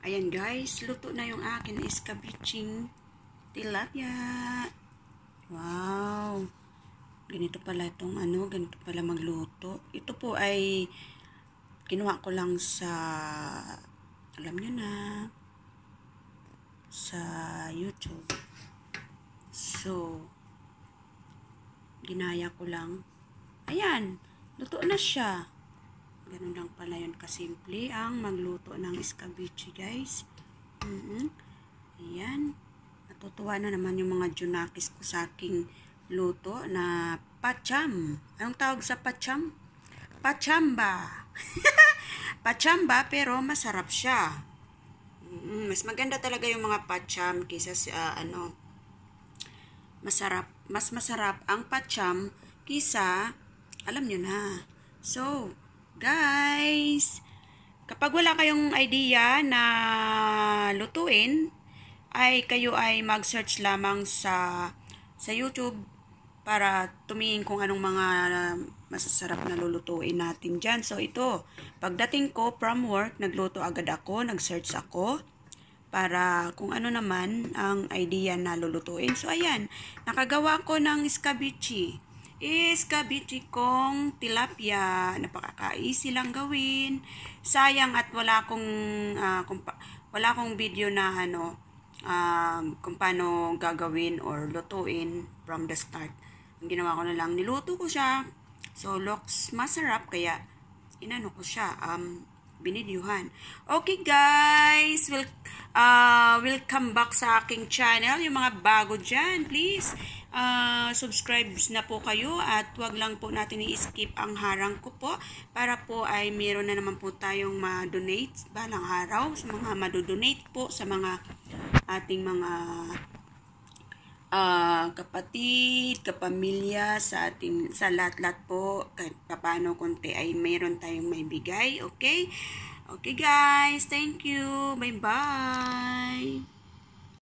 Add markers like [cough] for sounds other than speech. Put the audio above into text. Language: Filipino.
Ayan guys, luto na yung akin iskabiching tilapia. Wow! Ganito pala itong ano, ganito pala magluto. Ito po ay kinuha ko lang sa alam nyo na sa YouTube. So, ginaya ko lang. Ayan, luto na siya. Ganun lang pala yun kasimple ang magluto ng escabeche guys. Mm -hmm. Ayan. Natutuwa na naman yung mga junakis ko sa aking luto na pacham. Anong tawag sa pacham? Pachamba. [laughs] pachamba pero masarap siya. Mm -hmm. Mas maganda talaga yung mga pacham kaysa sa uh, ano. Masarap, mas masarap ang pacham kaysa alam niyo na. So, Guys, kapag wala kayong idea na lutuin, ay kayo ay mag-search lamang sa sa YouTube para tumingin kung anong mga masasarap na lulutuin natin dyan. So, ito, pagdating ko from work, nagluto agad ako, nag-search ako para kung ano naman ang idea na lulutuin. So, ayan, nakagawa ko ng scabici is kabitsi kong tilapia. Napakakaisi lang gawin. Sayang at wala akong, uh, wala akong video na ano, um, kung paano gagawin or lutuin from the start. Ang ginawa ko na lang, niluto ko siya. So, looks masarap kaya inano ko siya, um, binidyuhan. Okay guys, welcome uh, welcome back sa aking channel. Yung mga bago dyan, please, uh, subscribe na po kayo at wag lang po natin i-skip ang harang ko po para po ay meron na naman po tayong ma-donate balang araw sa mga madodonate po sa mga ating mga uh, kapatid, kapamilya, sa atin, sa lahat-lahat po, kahit paano konti ay mayroon tayong may bigay, okay? Okay guys, thank you. Bye-bye.